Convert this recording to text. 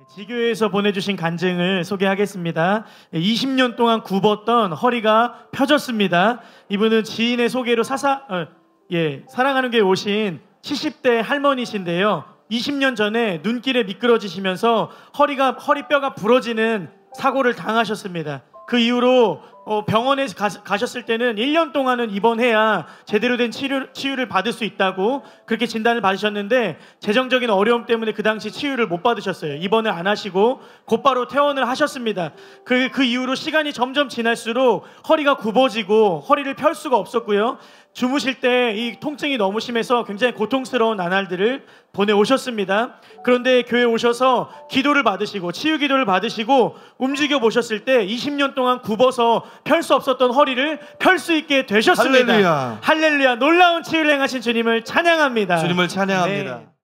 예, 지교회에서 보내주신 간증을 소개하겠습니다. 20년 예, 동안 굽었던 허리가 펴졌습니다. 이분은 지인의 소개로 사사, 어, 예, 사랑하는 게 오신 70대 할머니신데요. 20년 전에 눈길에 미끄러지시면서 허리가, 허리뼈가 부러지는 사고를 당하셨습니다. 그 이후로 어, 병원에 가셨을 때는 1년 동안은 입원해야 제대로 된 치료, 치유를 받을 수 있다고 그렇게 진단을 받으셨는데 재정적인 어려움 때문에 그 당시 치유를 못 받으셨어요. 입원을 안 하시고 곧바로 퇴원을 하셨습니다. 그, 그 이후로 시간이 점점 지날수록 허리가 굽어지고 허리를 펼 수가 없었고요. 주무실 때 이 통증이 너무 심해서 굉장히 고통스러운 나날들을 보내오셨습니다. 그런데 교회 오셔서 기도를 받으시고 치유 기도를 받으시고 움직여 보셨을 때 20년 동안 굽어서 펼수 없었던 허리를 펼 수 있게 되셨습니다. 할렐루야. 할렐루야. 놀라운 치유를 행하신 주님을 찬양합니다. 주님을 찬양합니다. 네.